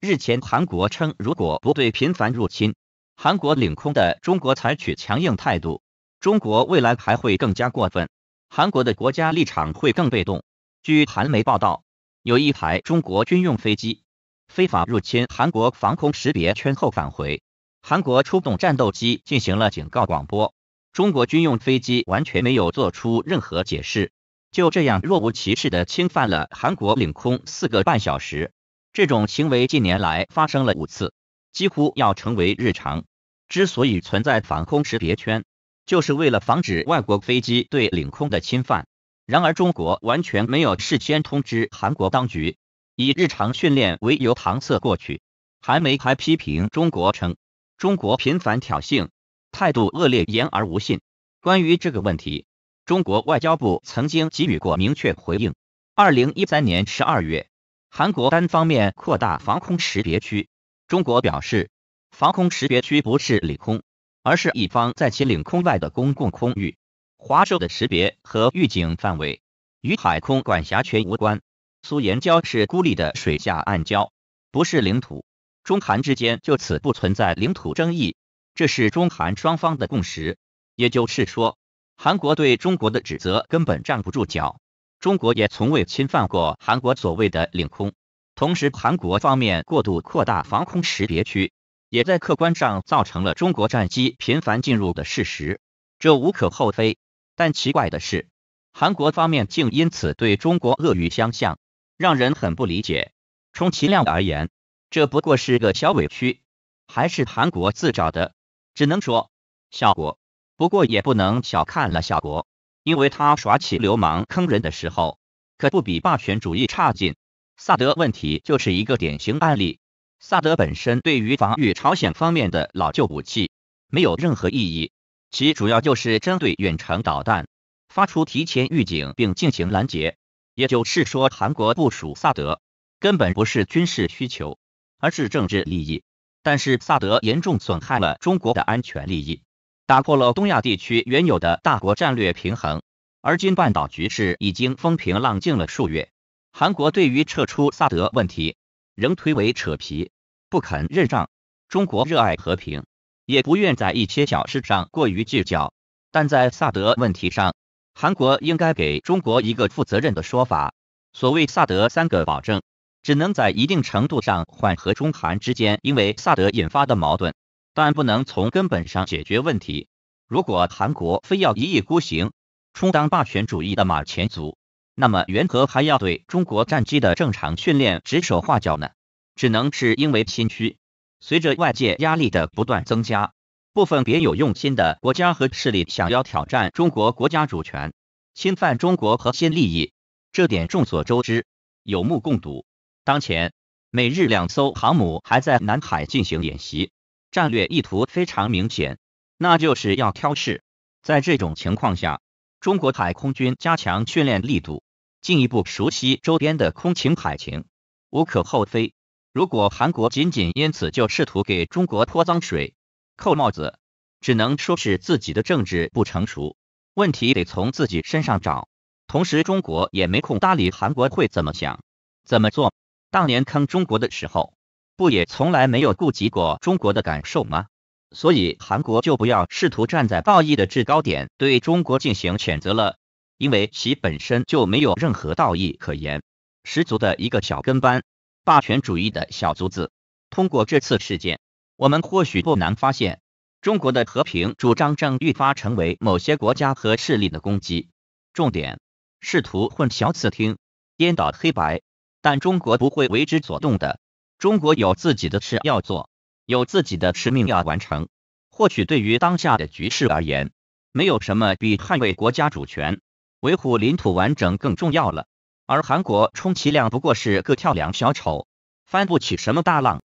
日前，韩国称，如果不对频繁入侵韩国领空的中国采取强硬态度，中国未来还会更加过分，韩国的国家立场会更被动。据韩媒报道，有一台中国军用飞机非法入侵韩国防空识别圈后返回，韩国出动战斗机进行了警告广播，中国军用飞机完全没有做出任何解释，就这样若无其事的侵犯了韩国领空四个半小时。这种行为近年来发生了五次，几乎要成为日常。之所以存在防空识别圈，就是为了防止外国飞机对领空的侵犯。然而，中国完全没有事先通知韩国当局，以日常训练为由搪塞过去。韩媒还批评中国称，中国频繁挑衅，态度恶劣，言而无信。关于这个问题，中国外交部曾经给予过明确回应。二零一三年十二月。韩国单方面扩大防空识别区，中国表示，防空识别区不是领空，而是一方在其领空外的公共空域。华州的识别和预警范围与海空管辖权无关。苏岩礁是孤立的水下暗礁，不是领土。中韩之间就此不存在领土争议，这是中韩双方的共识。也就是说，韩国对中国的指责根本站不住脚。中国也从未侵犯过韩国所谓的领空，同时韩国方面过度扩大防空识别区，也在客观上造成了中国战机频繁进入的事实，这无可厚非。但奇怪的是，韩国方面竟因此对中国恶语相向，让人很不理解。充其量而言，这不过是个小委屈，还是韩国自找的。只能说，效果不过也不能小看了小国。因为他耍起流氓坑人的时候，可不比霸权主义差劲。萨德问题就是一个典型案例。萨德本身对于防御朝鲜方面的老旧武器没有任何意义，其主要就是针对远程导弹，发出提前预警并进行拦截。也就是说，韩国部署萨德根本不是军事需求，而是政治利益。但是萨德严重损害了中国的安全利益。打破了东亚地区原有的大国战略平衡，而今半岛局势已经风平浪静了数月，韩国对于撤出萨德问题仍推诿扯皮，不肯认账。中国热爱和平，也不愿在一些小事上过于计较，但在萨德问题上，韩国应该给中国一个负责任的说法。所谓萨德三个保证，只能在一定程度上缓和中韩之间因为萨德引发的矛盾。但不能从根本上解决问题。如果韩国非要一意孤行，充当霸权主义的马前卒，那么缘何还要对中国战机的正常训练指手画脚呢？只能是因为心虚。随着外界压力的不断增加，部分别有用心的国家和势力想要挑战中国国家主权，侵犯中国核心利益，这点众所周知，有目共睹。当前，美日两艘航母还在南海进行演习。战略意图非常明显，那就是要挑事。在这种情况下，中国海空军加强训练力度，进一步熟悉周边的空情海情，无可厚非。如果韩国仅仅因此就试图给中国泼脏水、扣帽子，只能说是自己的政治不成熟，问题得从自己身上找。同时，中国也没空搭理韩国会怎么想、怎么做。当年坑中国的时候。不也从来没有顾及过中国的感受吗？所以韩国就不要试图站在道义的制高点对中国进行谴责了，因为其本身就没有任何道义可言，十足的一个小跟班，霸权主义的小卒子。通过这次事件，我们或许不难发现，中国的和平主张正愈发成为某些国家和势力的攻击重点，试图混淆视听、颠倒黑白，但中国不会为之所动的。中国有自己的事要做，有自己的使命要完成。或许对于当下的局势而言，没有什么比捍卫国家主权、维护领土完整更重要了。而韩国充其量不过是个跳梁小丑，翻不起什么大浪。